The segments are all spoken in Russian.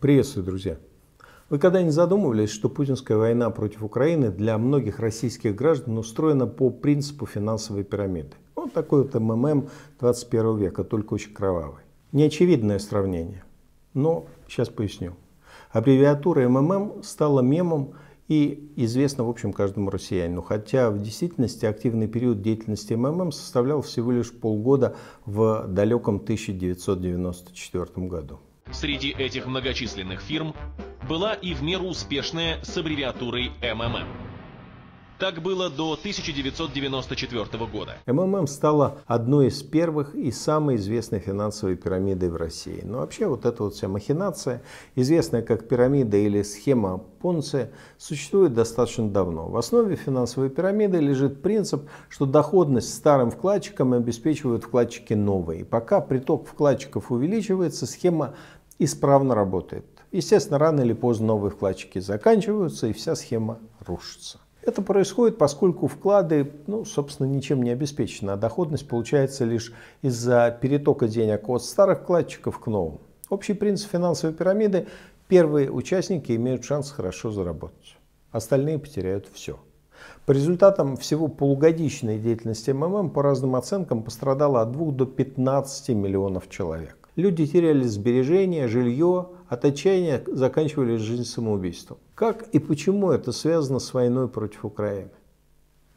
Приветствую, друзья! Вы когда-нибудь задумывались, что путинская война против Украины для многих российских граждан устроена по принципу финансовой пирамиды? Вот такой вот МММ 21 века, только очень кровавый. Неочевидное сравнение, но сейчас поясню. Аббревиатура МММ стала мемом и известна, в общем, каждому россиянину. Хотя в действительности активный период деятельности МММ составлял всего лишь полгода в далеком 1994 году. Среди этих многочисленных фирм была и в меру успешная с аббревиатурой МММ. Так было до 1994 года. МММ стала одной из первых и самой известной финансовой пирамидой в России. Но вообще вот эта вот вся махинация, известная как пирамида или схема Понци, существует достаточно давно. В основе финансовой пирамиды лежит принцип, что доходность старым вкладчикам обеспечивают вкладчики новые. И пока приток вкладчиков увеличивается, схема исправно работает. Естественно, рано или поздно новые вкладчики заканчиваются и вся схема рушится. Это происходит, поскольку вклады, ну, собственно, ничем не обеспечены, а доходность получается лишь из-за перетока денег от старых вкладчиков к новым. Общий принцип финансовой пирамиды – первые участники имеют шанс хорошо заработать, остальные потеряют все. По результатам всего полугодичной деятельности МММ по разным оценкам пострадало от 2 до 15 миллионов человек. Люди теряли сбережения, жилье, от отчаяния заканчивали жизнь самоубийством. Как и почему это связано с войной против Украины?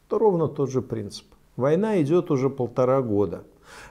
Это ровно тот же принцип. Война идет уже полтора года.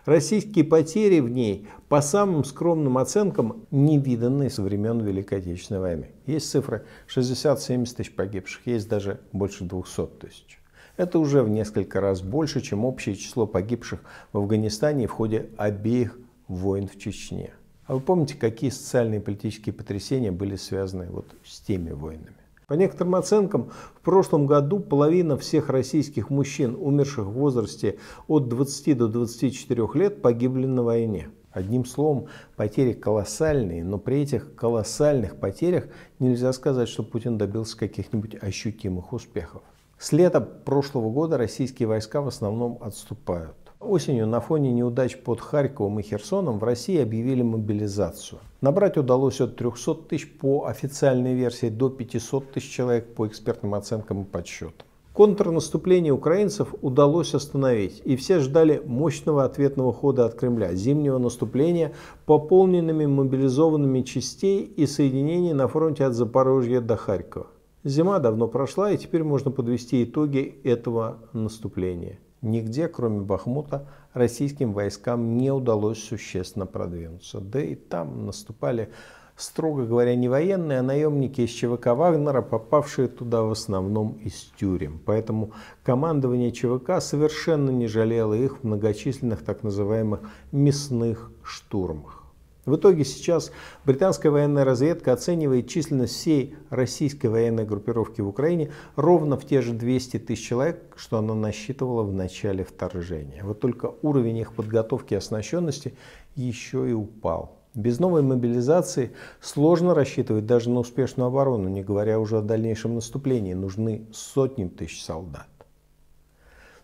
Российские потери в ней, по самым скромным оценкам, невиданные виданы со времен Великой Отечественной войны. Есть цифры 60-70 тысяч погибших, есть даже больше 200 тысяч. Это уже в несколько раз больше, чем общее число погибших в Афганистане в ходе обеих войн в Чечне. А вы помните, какие социальные и политические потрясения были связаны вот с теми войнами? По некоторым оценкам, в прошлом году половина всех российских мужчин, умерших в возрасте от 20 до 24 лет, погибли на войне. Одним словом, потери колоссальные, но при этих колоссальных потерях нельзя сказать, что Путин добился каких-нибудь ощутимых успехов. С лета прошлого года российские войска в основном отступают. Осенью на фоне неудач под Харьковом и Херсоном в России объявили мобилизацию. Набрать удалось от 300 тысяч по официальной версии до 500 тысяч человек по экспертным оценкам и подсчетам. Контрнаступление украинцев удалось остановить, и все ждали мощного ответного хода от Кремля, зимнего наступления, пополненными мобилизованными частей и соединений на фронте от Запорожья до Харькова. Зима давно прошла, и теперь можно подвести итоги этого наступления. Нигде, кроме Бахмута, российским войскам не удалось существенно продвинуться. Да и там наступали, строго говоря, не военные, а наемники из ЧВК Вагнера, попавшие туда в основном из тюрем. Поэтому командование ЧВК совершенно не жалело их в многочисленных так называемых «мясных штурмах». В итоге сейчас британская военная разведка оценивает численность всей российской военной группировки в Украине ровно в те же 200 тысяч человек, что она насчитывала в начале вторжения. Вот только уровень их подготовки и оснащенности еще и упал. Без новой мобилизации сложно рассчитывать даже на успешную оборону, не говоря уже о дальнейшем наступлении. Нужны сотни тысяч солдат.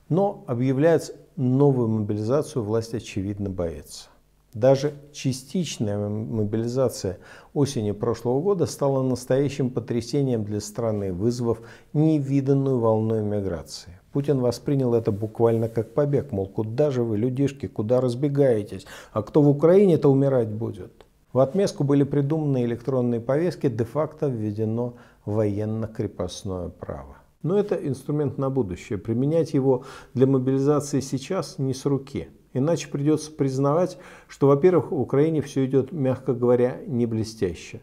Но объявлять новую мобилизацию власть очевидно боится. Даже частичная мобилизация осени прошлого года стала настоящим потрясением для страны, вызвав невиданную волну эмиграции. Путин воспринял это буквально как побег, мол, куда же вы, людишки, куда разбегаетесь, а кто в Украине-то умирать будет? В отместку были придуманы электронные повестки, де-факто введено военно-крепостное право. Но это инструмент на будущее. Применять его для мобилизации сейчас не с руки – Иначе придется признавать, что, во-первых, в Украине все идет, мягко говоря, не блестяще.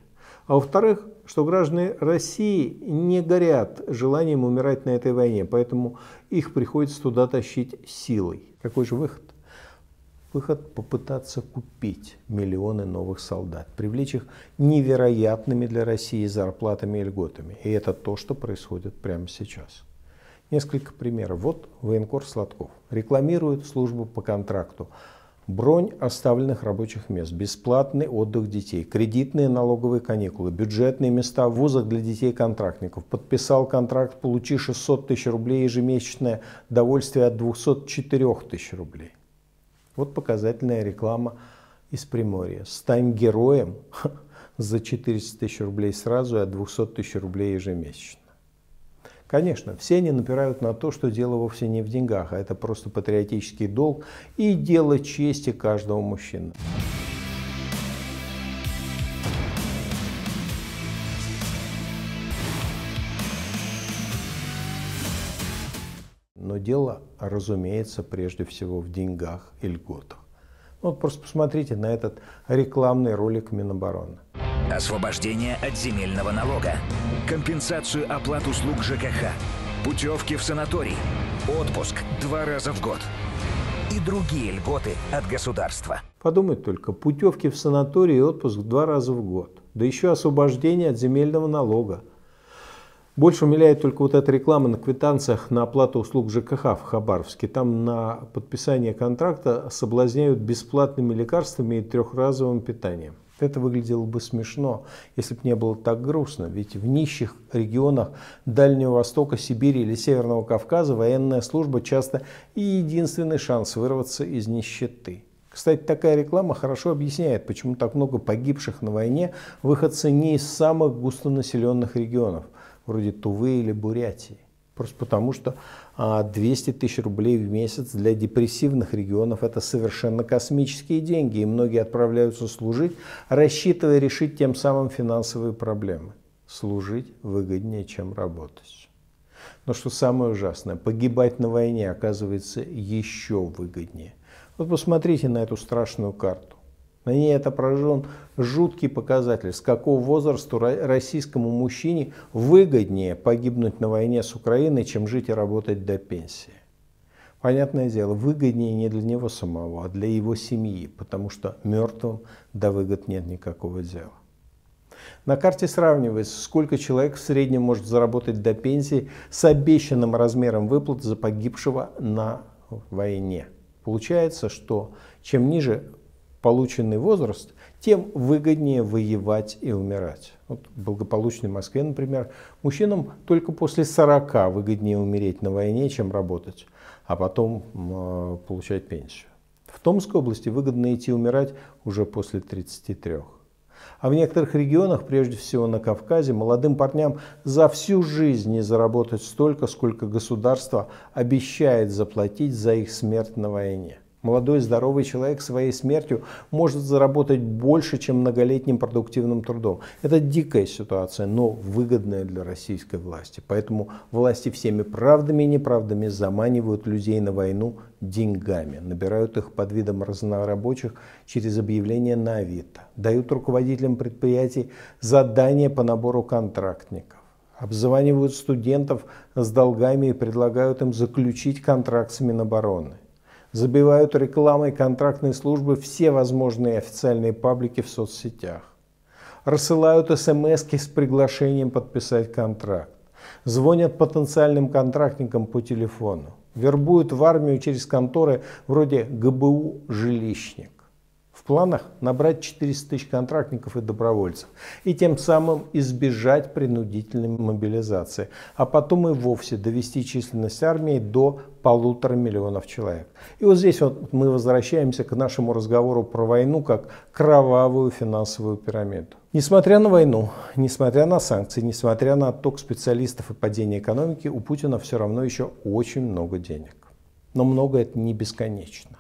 А во-вторых, что граждане России не горят желанием умирать на этой войне, поэтому их приходится туда тащить силой. Какой же выход? Выход попытаться купить миллионы новых солдат, привлечь их невероятными для России зарплатами и льготами. И это то, что происходит прямо сейчас. Несколько примеров. Вот военкор Сладков рекламирует службу по контракту. Бронь оставленных рабочих мест, бесплатный отдых детей, кредитные налоговые каникулы, бюджетные места в вузах для детей-контрактников. Подписал контракт, получи 600 тысяч рублей, ежемесячное довольствие от 204 тысяч рублей. Вот показательная реклама из Приморья. Стань героем за 400 тысяч рублей сразу и от 200 тысяч рублей ежемесячно. Конечно, все они напирают на то, что дело вовсе не в деньгах, а это просто патриотический долг и дело чести каждого мужчины. Но дело, разумеется, прежде всего в деньгах и льготах. Ну вот просто посмотрите на этот рекламный ролик Минобороны. Освобождение от земельного налога компенсацию оплат услуг ЖКХ, путевки в санаторий, отпуск два раза в год и другие льготы от государства. Подумать только, путевки в санаторий и отпуск два раза в год, да еще освобождение от земельного налога. Больше умиляет только вот эта реклама на квитанциях на оплату услуг ЖКХ в Хабаровске. Там на подписание контракта соблазняют бесплатными лекарствами и трехразовым питанием. Это выглядело бы смешно, если бы не было так грустно, ведь в нищих регионах Дальнего Востока, Сибири или Северного Кавказа военная служба часто и единственный шанс вырваться из нищеты. Кстати, такая реклама хорошо объясняет, почему так много погибших на войне выходцы не из самых густонаселенных регионов, вроде Тувы или Бурятии. Просто потому, что 200 а, тысяч рублей в месяц для депрессивных регионов – это совершенно космические деньги, и многие отправляются служить, рассчитывая решить тем самым финансовые проблемы. Служить выгоднее, чем работать. Но что самое ужасное, погибать на войне оказывается еще выгоднее. Вот посмотрите на эту страшную карту. Мне это поражен жуткий показатель, с какого возраста российскому мужчине выгоднее погибнуть на войне с Украиной, чем жить и работать до пенсии. Понятное дело, выгоднее не для него самого, а для его семьи, потому что мертвым до выгод нет никакого дела. На карте сравнивается, сколько человек в среднем может заработать до пенсии с обещанным размером выплат за погибшего на войне. Получается, что чем ниже полученный возраст, тем выгоднее воевать и умирать. Вот в благополучной Москве, например, мужчинам только после 40 выгоднее умереть на войне, чем работать, а потом э, получать пенсию. В Томской области выгодно идти умирать уже после 33. А в некоторых регионах, прежде всего на Кавказе, молодым парням за всю жизнь не заработать столько, сколько государство обещает заплатить за их смерть на войне. Молодой здоровый человек своей смертью может заработать больше, чем многолетним продуктивным трудом. Это дикая ситуация, но выгодная для российской власти. Поэтому власти всеми правдами и неправдами заманивают людей на войну деньгами, набирают их под видом разнорабочих через объявление на Авито, дают руководителям предприятий задания по набору контрактников обзванивают студентов с долгами и предлагают им заключить контракт с Минобороны забивают рекламой контрактные службы все возможные официальные паблики в соцсетях. Рассылают смс с приглашением подписать контракт. Звонят потенциальным контрактникам по телефону. Вербуют в армию через конторы вроде ГБУ «Жилищник» планах набрать 400 тысяч контрактников и добровольцев и тем самым избежать принудительной мобилизации, а потом и вовсе довести численность армии до полутора миллионов человек. И вот здесь вот мы возвращаемся к нашему разговору про войну как кровавую финансовую пирамиду. Несмотря на войну, несмотря на санкции, несмотря на отток специалистов и падение экономики, у Путина все равно еще очень много денег. Но много это не бесконечно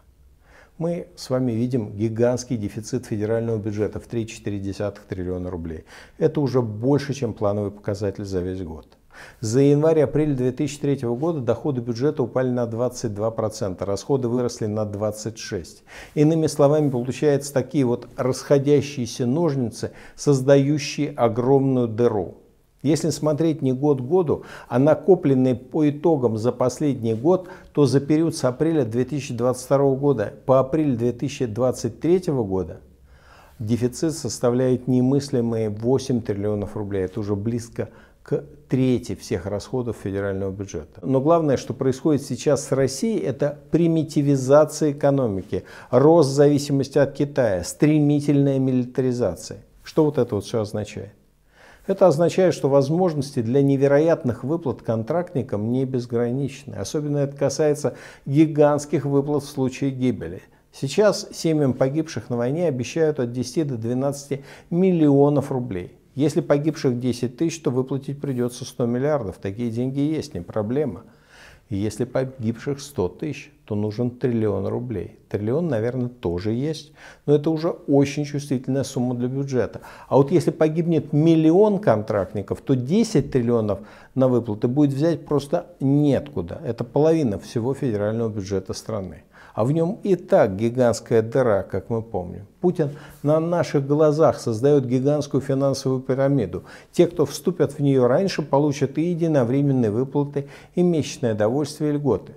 мы с вами видим гигантский дефицит федерального бюджета в 3,4 триллиона рублей. Это уже больше, чем плановый показатель за весь год. За январь-апрель 2003 года доходы бюджета упали на 22%, расходы выросли на 26%. Иными словами, получаются такие вот расходящиеся ножницы, создающие огромную дыру. Если смотреть не год к году, а накопленный по итогам за последний год, то за период с апреля 2022 года по апрель 2023 года дефицит составляет немыслимые 8 триллионов рублей. Это уже близко к трети всех расходов федерального бюджета. Но главное, что происходит сейчас с Россией, это примитивизация экономики, рост зависимости от Китая, стремительная милитаризация. Что вот это вот все означает? Это означает, что возможности для невероятных выплат контрактникам не безграничны. Особенно это касается гигантских выплат в случае гибели. Сейчас семьям погибших на войне обещают от 10 до 12 миллионов рублей. Если погибших 10 тысяч, то выплатить придется 100 миллиардов. Такие деньги есть, не проблема. Если погибших 100 тысяч, то нужен триллион рублей. Триллион, наверное, тоже есть, но это уже очень чувствительная сумма для бюджета. А вот если погибнет миллион контрактников, то 10 триллионов на выплаты будет взять просто неоткуда. Это половина всего федерального бюджета страны. А в нем и так гигантская дыра, как мы помним. Путин на наших глазах создает гигантскую финансовую пирамиду. Те, кто вступят в нее раньше, получат и единовременные выплаты, и месячное довольствие и льготы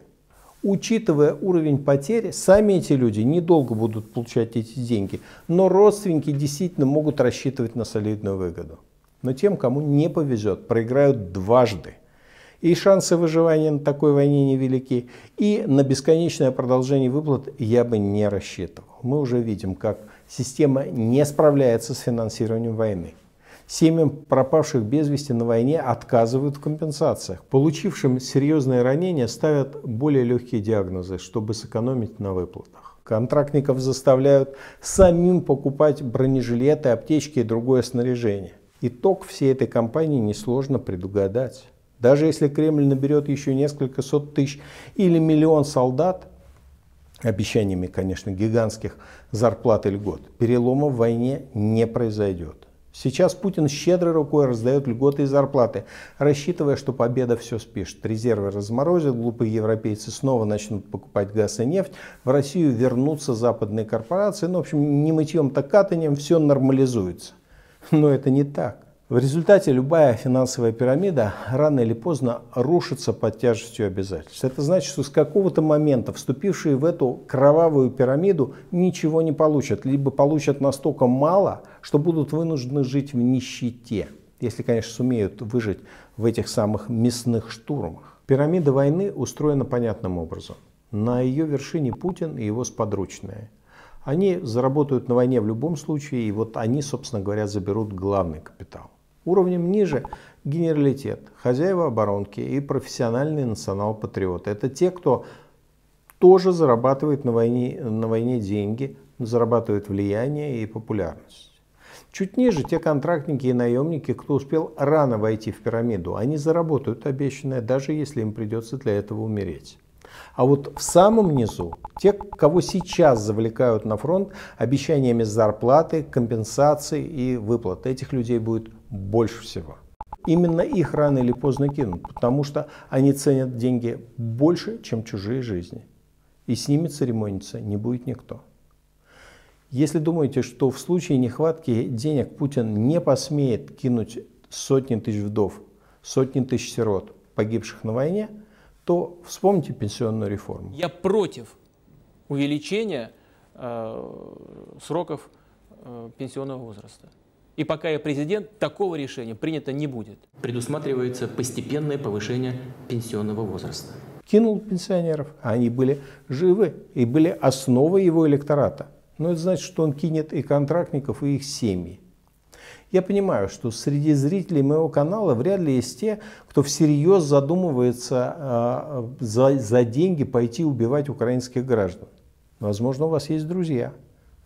учитывая уровень потери, сами эти люди недолго будут получать эти деньги, но родственники действительно могут рассчитывать на солидную выгоду. Но тем, кому не повезет, проиграют дважды. И шансы выживания на такой войне невелики, и на бесконечное продолжение выплат я бы не рассчитывал. Мы уже видим, как система не справляется с финансированием войны. Семьям пропавших без вести на войне отказывают в компенсациях. Получившим серьезные ранения ставят более легкие диагнозы, чтобы сэкономить на выплатах. Контрактников заставляют самим покупать бронежилеты, аптечки и другое снаряжение. Итог всей этой кампании несложно предугадать. Даже если Кремль наберет еще несколько сот тысяч или миллион солдат, обещаниями, конечно, гигантских зарплат и льгот, перелома в войне не произойдет. Сейчас Путин щедрой рукой раздает льготы и зарплаты, рассчитывая, что победа все спишет. Резервы разморозят, глупые европейцы снова начнут покупать газ и нефть, в Россию вернутся западные корпорации. Ну, в общем, не мытьем-то катанием все нормализуется. Но это не так. В результате любая финансовая пирамида рано или поздно рушится под тяжестью обязательств. Это значит, что с какого-то момента вступившие в эту кровавую пирамиду ничего не получат, либо получат настолько мало, что будут вынуждены жить в нищете, если, конечно, сумеют выжить в этих самых мясных штурмах. Пирамида войны устроена понятным образом. На ее вершине Путин и его сподручные – они заработают на войне в любом случае, и вот они, собственно говоря, заберут главный капитал. Уровнем ниже генералитет, хозяева оборонки и профессиональный национал-патриот. Это те, кто тоже зарабатывает на войне, на войне деньги, зарабатывает влияние и популярность. Чуть ниже те контрактники и наемники, кто успел рано войти в пирамиду, они заработают обещанное, даже если им придется для этого умереть. А вот в самом низу те, кого сейчас завлекают на фронт обещаниями зарплаты, компенсации и выплат. Этих людей будет больше всего. Именно их рано или поздно кинут, потому что они ценят деньги больше, чем чужие жизни. И с ними церемониться не будет никто. Если думаете, что в случае нехватки денег Путин не посмеет кинуть сотни тысяч вдов, сотни тысяч сирот, погибших на войне, то вспомните пенсионную реформу. Я против увеличения э, сроков э, пенсионного возраста. И пока я президент, такого решения принято не будет. Предусматривается постепенное повышение пенсионного возраста. Кинул пенсионеров, а они были живы и были основой его электората. Но это значит, что он кинет и контрактников, и их семьи. Я понимаю, что среди зрителей моего канала вряд ли есть те, кто всерьез задумывается а, за, за деньги пойти убивать украинских граждан. Возможно, у вас есть друзья,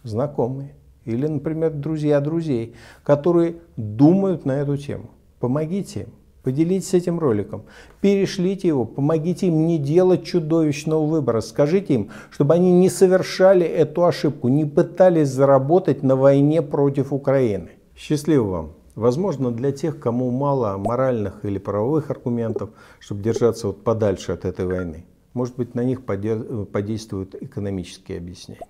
знакомые или, например, друзья друзей, которые думают на эту тему. Помогите им, поделитесь этим роликом, перешлите его, помогите им не делать чудовищного выбора, скажите им, чтобы они не совершали эту ошибку, не пытались заработать на войне против Украины. Счастливо вам! Возможно, для тех, кому мало моральных или правовых аргументов, чтобы держаться вот подальше от этой войны. Может быть, на них э, подействуют экономические объяснения.